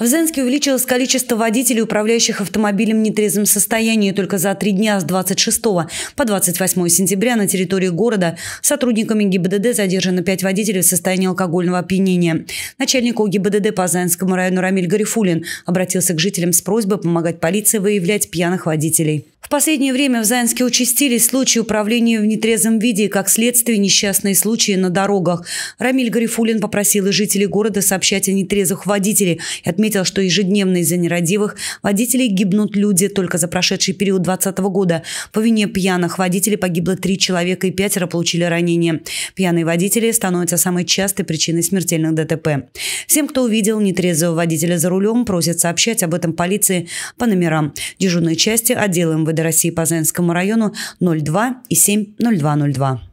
В Зенске увеличилось количество водителей, управляющих автомобилем в нетрезвом состоянии. Только за три дня с 26 по 28 сентября на территории города сотрудниками ГИБДД задержано пять водителей в состоянии алкогольного опьянения. Начальник ОГИБДД по Зенскому району Рамиль Гарифулин обратился к жителям с просьбой помогать полиции выявлять пьяных водителей. В последнее время в Заинске участились случаи управления в нетрезвом виде как следствие, несчастные случаи на дорогах. Рамиль Гарифулин попросил жителей города сообщать о нетрезвых водителей и отметил, что ежедневно из-за нерадивых водителей гибнут люди. Только за прошедший период 2020 года по вине пьяных водителей погибло три человека и пятеро получили ранения. Пьяные водители становятся самой частой причиной смертельных ДТП. Всем, кто увидел нетрезвого водителя за рулем, просят сообщать об этом полиции по номерам. Дежурной части отдела МВД МВД России по Зенскому району 02 и 7 0202.